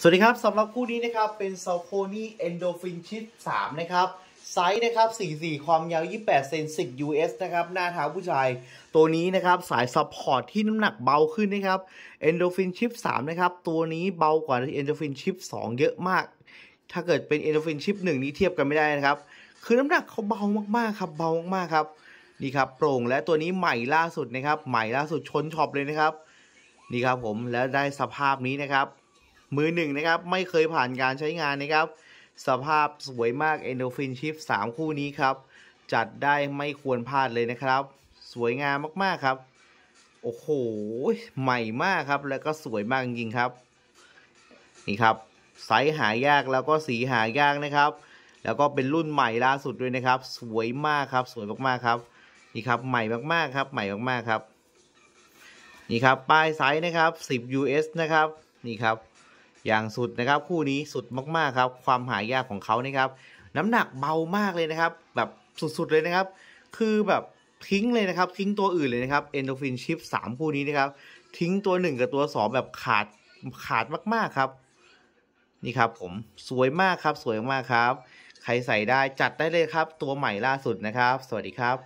สวัสดีครับสำหรับคู่นี้นะครับ เป็นซ a โคนี่เอนโดฟินชิป3นะครับ ไซส์นะครับ 44 ความยาว 28เซน10 US นะครับ หน้าเท้าผู้ชายตัวนี้นะครับสายซัพพอร์ตที่น้ำหนักเบาขึ้นนะครับเอนโดฟินชิป3นะครับ ตัวนี้เบากว่าเอนโดฟินชิป2เยอะมาก ถ้าเกิดเป็นเอนโดฟินชิป1นี้เทียบกันไม่ได้นะครับ คือน้ำหนักเขาเบามากๆครับเบามากๆครับนี่ครับโปร่งและตัวนี้ใหม่ล่าสุดนะครับใหม่ล่าสุดชนช็อปเลยนะครับนี่ครับผมแล้วได้สภาพนี้นะครับมือหนึ่งนะครับไม่เคยผ่านการใช้งานนะครับสภาพสวยมาก e n d o ิ i n ิ h สา3คู่นี้ครับ จัดได้ไม่ควรพลาดเลยนะครับ สวยงามมากๆครับโอ้โห ใหม่มากครับแล้วก็สวยมากจริงครับ นี่ครับ ไซส์หายากแล้วก็สีหายากนะครับ แล้วก็เป็นรุ่นใหม่ล่าสุดด้วยนะครับ สวยมากครับสวยมากๆครับนี่ครับ ใหม่มากๆครับ ใหม่มากๆครับ นี่ครับป้ายไซส์นะครับ 10 US นะครับนี่ครับอย่างสุดนะครับคู่นี้สุดมากๆครับ ความหายากของเขานี่ครับ น้ำหนักเบามากเลยนะครับ แบบสุดๆเลยนะครับ คือแบบทิ้งเลยนะครับ ทิ้งตัวอื่นเลยนะครับเอนโดฟินชิพสามคู่นี้นะครับ ทิ้งตัวหนึ่งกับตัวสองแบบขาดขาดมากๆครับนี่ครับผมสวยมากครับสวยมากครับ ใครใส่ได้จัดได้เลยครับ ตัวใหม่ล่าสุดนะครับ สวัสดีครับ